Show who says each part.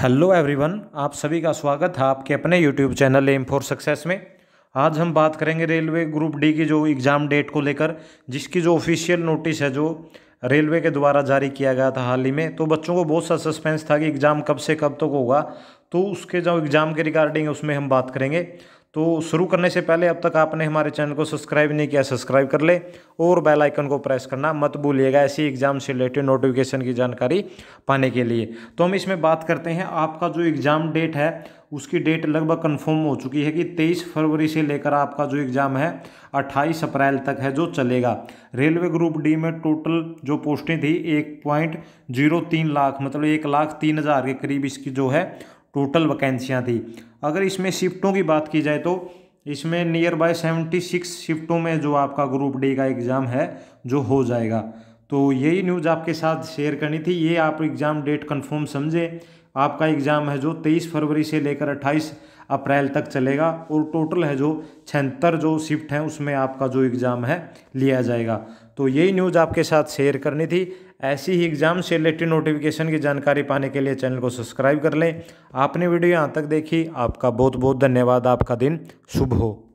Speaker 1: hello everyone आप सभी का स्वागत है आपके अपने YouTube channel M for success में आज हम बात करेंगे रेलवे ग्रुप डी की जो एग्ज़ाम डेट को लेकर जिसकी जो ऑफिशियल नोटिस है जो रेलवे के द्वारा जारी किया गया था हाल ही में तो बच्चों को बहुत सा सस्पेंस था कि एग्ज़ाम कब से कब तक तो होगा तो उसके जो एग्ज़ाम के रिगार्डिंग उसमें हम बात करेंगे तो शुरू करने से पहले अब तक आपने हमारे चैनल को सब्सक्राइब नहीं किया सब्सक्राइब कर ले और बेल आइकन को प्रेस करना मत भूलिएगा ऐसी एग्ज़ाम से रिलेटेड नोटिफिकेशन की जानकारी पाने के लिए तो हम इसमें बात करते हैं आपका जो एग्ज़ाम डेट है उसकी डेट लगभग कंफर्म हो चुकी है कि 23 फरवरी से लेकर आपका जो एग्ज़ाम है 28 अप्रैल तक है जो चलेगा रेलवे ग्रुप डी में टोटल जो पोस्टें थी एक पॉइंट जीरो तीन लाख मतलब एक लाख तीन हज़ार के करीब इसकी जो है टोटल वैकेंसियाँ थी अगर इसमें शिफ्टों की बात की जाए तो इसमें नियर बाय सेवेंटी सिक्स शिफ्टों में जो आपका ग्रुप डी का एग्ज़ाम है जो हो जाएगा तो यही न्यूज़ आपके साथ शेयर करनी थी ये आप एग्ज़ाम डेट कन्फर्म समझें आपका एग्ज़ाम है जो तेईस फरवरी से लेकर अट्ठाईस अप्रैल तक चलेगा और टोटल है जो छहत्तर जो शिफ्ट हैं उसमें आपका जो एग्ज़ाम है लिया जाएगा तो यही न्यूज़ आपके साथ शेयर करनी थी ऐसी ही एग्ज़ाम से रिलेटेड नोटिफिकेशन की जानकारी पाने के लिए चैनल को सब्सक्राइब कर लें आपने वीडियो यहाँ तक देखी आपका बहुत बहुत धन्यवाद आपका दिन शुभ हो